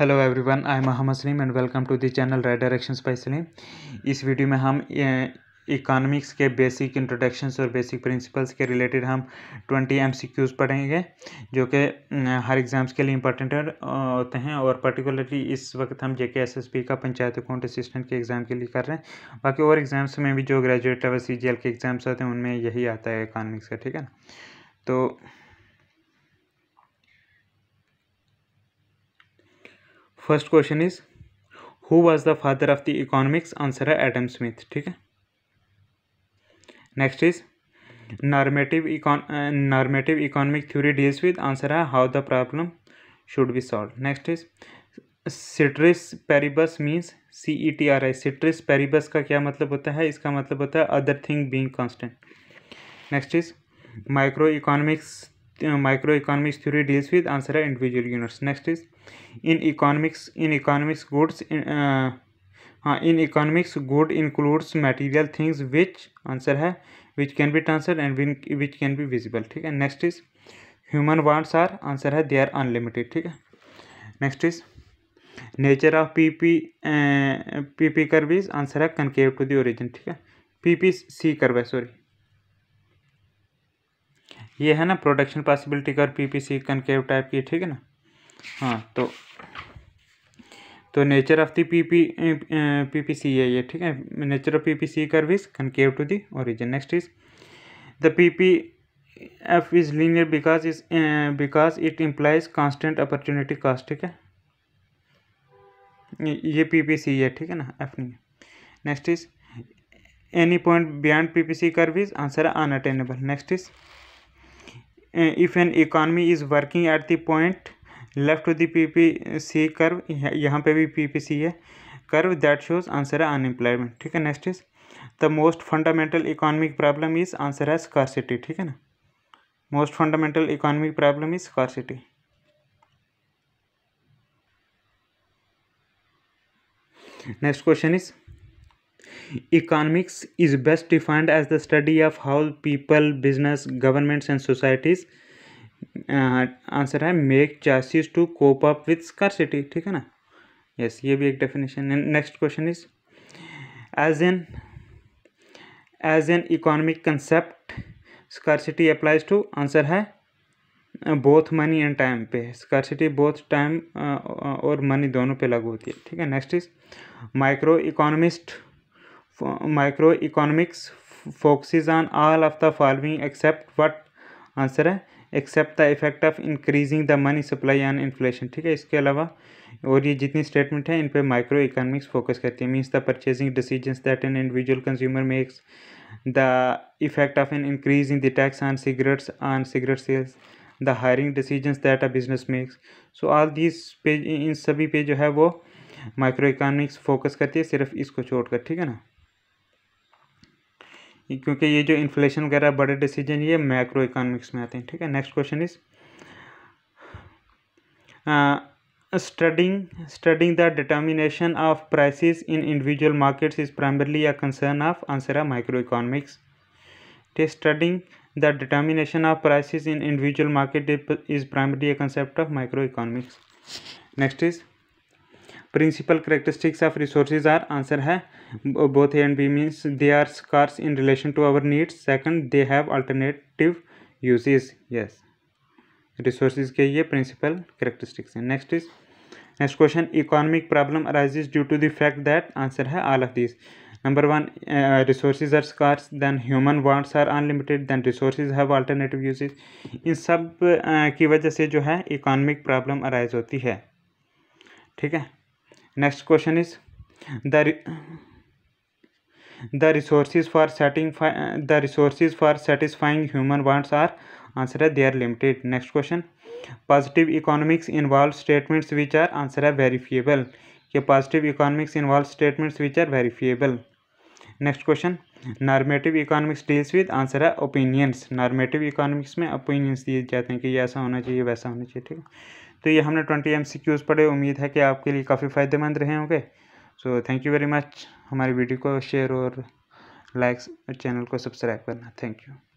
hello everyone I Mohammad Salim and welcome to this channel right direction by Salim इस video में हम economics के basic introductions और बेसिक प्रिंसिपल्स के रिलेटेड हम ट्वेंटी एम सी क्यूज़ पढ़ेंगे जो कि हर एग्ज़ाम्स के लिए इंपॉर्टेंट होते हैं और पर्टिकुलरली इस वक्त हम जेके एस एस पी का पंचायत अकाउंट असिस्टेंट के एग्ज़ाम के लिए कर रहे हैं बाकी और एग्ज़ाम्स में भी जो graduate level C G L के एग्ज़ाम्स होते हैं उनमें यही आता है इकानमिक्स का ठीक है ना तो first question is who was the father of the economics answer है एडम स्मिथ ठीक है next is normative normative economic theory deals with answer है how the problem should be solve next is ceteris paribus means C E T R I ceteris paribus का क्या मतलब होता है इसका मतलब होता है other thing being constant next is micro economics micro economics theory deals with answer है individual units next is in economics in economics goods हाँ in economics good includes material things which answer है which can be transfer and which can be visible ठीक है next is human wants are answer है they are unlimited ठीक है next is nature of P P P P curves answer है concave to the origin ठीक है P P C curve sorry ये है ना प्रोडक्शन पॉसिबिलिटी कर सी कनकेव टाइप की ठीक है ना हाँ तो तो nature of the P C है ये ठीक है nature of C curve is concave to the origin next is the P P F is linear because is because it implies constant opportunity cost ठीक है ये पी पी सी है ठीक है ना एफ नहीं next is any point beyond C curve is answer unattainable next is if an economy is working at the point left the P P C curve यहाँ पे भी पी पी सी है curve that shows answer है unemployment ठीक है next is the most fundamental economic problem is answer है city ठीक है ना most fundamental economic problem is city next question is economics is best defined as the study of how people business governments and societies answer है make choices to cope up with scarcity ठीक है ना yes ये भी एक definition है next question is as an as an economic concept city applies to answer है both money and time पे स्कर्सिटी बोथ टाइम और मनी दोनों पे लागू होती है ठीक है next is micro economist micro economics focuses on all of the following except what answer है except the effect of increasing the money supply on inflation ठीक है इसके अलावा और ये जितनी स्टेटमेंट है इन पे माइक्रो इकोनॉमिक्स फोकस करती है means the purchasing decision that an individual consumer makes the effect of an increase in the tax on cigarettes on cigarette sales the hiring decision that a business makes so all this पे इन सभी पे जो है वो micro economics focus करती है सिर्फ इसको छोड़कर ठीक है ना क्योंकि ये जो इन्फ्लेशन वगैरह बड़े डिसीजन ये मैक्रो इकोनॉमिक्स में आते हैं ठीक है next question is studying studying the determination of prices in individual markets is primarily a concern of answer है माइक्रो इकोनॉमिक्स ठीक studying the determination of prices in individual market is primarily a concept of micro economics next is principal characteristics of resource are answer है both and B means they are scarce in relation to our needs second they have alternative uses yes resource के ये principal characteristics हैं next is next question economic problem arise due to the fact that answer है all of this number one resources are scarce then human wants are unlimited then resources have alternative uses इन सब uh, की वजह से जो है economic problem arise होती है ठीक है next question is the the resources for setting the resource for satisfying human wants are answer है they are limited next question positive economics involve statements which are answer है verifiable ये positive economics involve statements which are verifiable next question normative economics deals with answer है opinions normative economics में opinions दिए जाते हैं कि ऐसा होना चाहिए वैसा होना चाहिए ठीक है तो ये हमने ट्वेंटी एम सी क्यूज़ पढ़े उम्मीद है कि आपके लिए काफ़ी फ़ायदेमंद रहे होंगे so thank you very much हमारी वीडियो को शेयर और लाइक्स चैनल को सब्सक्राइब करना थैंक यू